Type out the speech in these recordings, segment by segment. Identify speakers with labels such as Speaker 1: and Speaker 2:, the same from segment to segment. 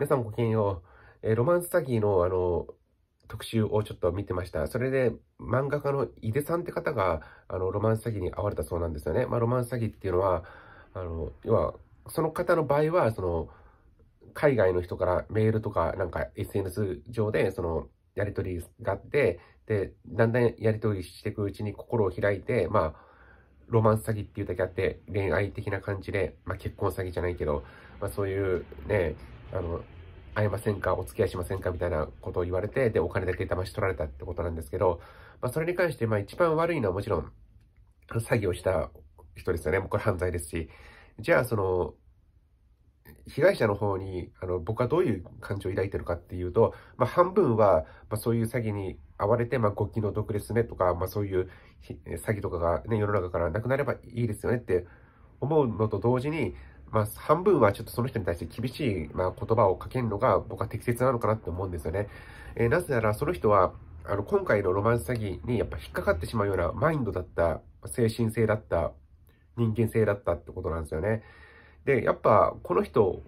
Speaker 1: 皆さんもごきげんよう。えー、ロマンス詐欺の、あの、特集をちょっと見てました。それで、漫画家の井出さんって方が、あの、ロマンス詐欺に遭われたそうなんですよね。まあ、ロマンス詐欺っていうのは、あの、要は、その方の場合は、その、海外の人からメールとか、なんか SNS 上で、その、やり取りがあって、で、だんだんやり取りしていくうちに心を開いて、まあ、ロマンス詐欺っていうだけあって、恋愛的な感じで、まあ、結婚詐欺じゃないけど、まあ、そういうね、あの、会えませんかお付き合いしませんかみたいなことを言われて、で、お金だけ騙し取られたってことなんですけど、まあ、それに関して、まあ、一番悪いのはもちろん、詐欺をした人ですよね。もうこれ犯罪ですし。じゃあ、その、被害者の方に、あの、僕はどういう感情を抱いてるかっていうと、まあ、半分は、まあ、そういう詐欺に遭われて、まあ、ご機の毒ですねとか、まあ、そういう詐欺とかがね、世の中からなくなればいいですよねって思うのと同時に、まあ、半分はちょっとその人に対して厳しい、まあ、言葉をかけるのが僕は適切なのかなって思うんですよね。えー、なぜなら、その人は、あの、今回のロマンス詐欺にやっぱ引っかかってしまうようなマインドだった、精神性だった、人間性だったってことなんですよね。で、やっぱ、この人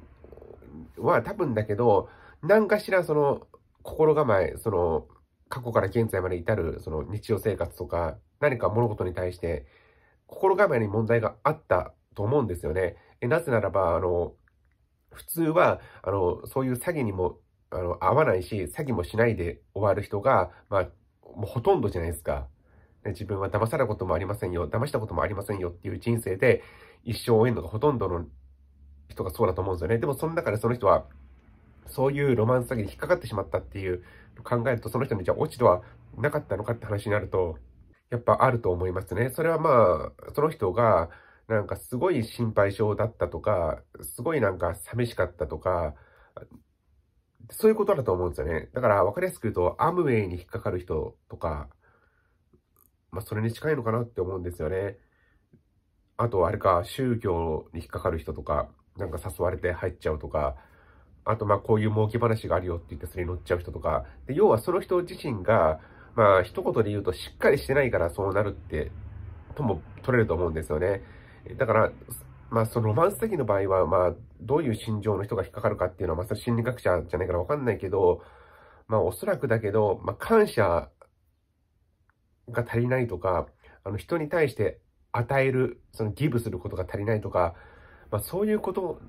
Speaker 1: は多分だけど、何かしらその、心構え、その、過去から現在まで至る、その日常生活とか、何か物事に対して、心構えに問題があったと思うんですよね。えなぜならば、あの、普通は、あの、そういう詐欺にも、あの、合わないし、詐欺もしないで終わる人が、まあ、もうほとんどじゃないですか。自分は騙されたこともありませんよ、騙したこともありませんよっていう人生で一生を終えるのがほとんどの人がそうだと思うんですよね。でもその中でその人は、そういうロマンス詐欺に引っかかってしまったっていう考えると、その人にじゃあ落ち度はなかったのかって話になると、やっぱあると思いますね。それはまあ、その人が、なんかすごい心配性だったとか、すごいなんか寂しかったとか、そういうことだと思うんですよね。だから分かりやすく言うと、アムウェイに引っかかる人とか、まあそれに近いのかなって思うんですよね。あとあれか、宗教に引っかかる人とか、なんか誘われて入っちゃうとか、あとまあこういう儲け話があるよって言ってそれに乗っちゃう人とか、で要はその人自身が、まあ一言で言うとしっかりしてないからそうなるって、とも取れると思うんですよね。だから、まあ、そのロマンス詐欺の場合は、まあ、どういう心情の人が引っかかるかっていうのは、まあ、それ心理学者じゃないからわかんないけど、まあ、おそらくだけど、まあ、感謝が足りないとか、あの、人に対して与える、そのギブすることが足りないとか、まあ、そういうこと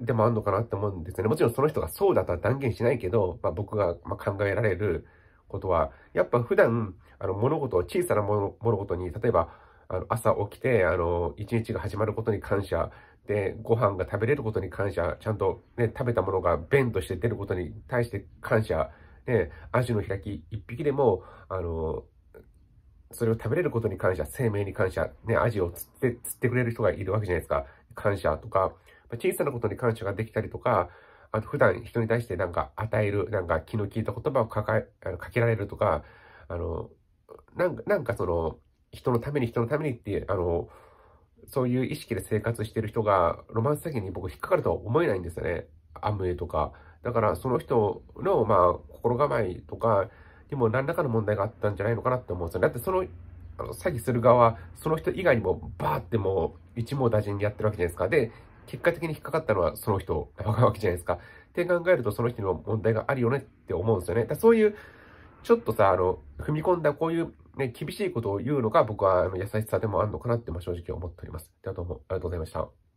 Speaker 1: でもあるのかなって思うんですよね。もちろんその人がそうだとは断言しないけど、まあ、僕がま考えられることは、やっぱ普段、あの、物事を、小さな物事に、例えば、あの、朝起きて、あの、一日が始まることに感謝、で、ご飯が食べれることに感謝、ちゃんとね、食べたものが便として出ることに対して感謝、ね、アジの開き一匹でも、あの、それを食べれることに感謝、生命に感謝、ね、アジを釣って、釣ってくれる人がいるわけじゃないですか。感謝とか、小さなことに感謝ができたりとか、あと普段人に対してなんか与える、なんか気の利いた言葉をかけられるとか、あの、なんか、なんかその、人のために人のためにっていう、あの、そういう意識で生活してる人が、ロマンス詐欺に僕引っかかるとは思えないんですよね。アムウェイとか。だから、その人の、まあ、心構えとかにも何らかの問題があったんじゃないのかなって思うんですよね。だって、その、あの詐欺する側、その人以外にも、バーってもう、一網打尽にやってるわけじゃないですか。で、結果的に引っかかったのはその人なわけじゃないですか。って考えると、その人の問題があるよねって思うんですよね。だそういう、ちょっとさ、あの、踏み込んだこういうね、厳しいことを言うのが僕は優しさでもあるのかなって、正直思っております。ではどうもありがとうございました。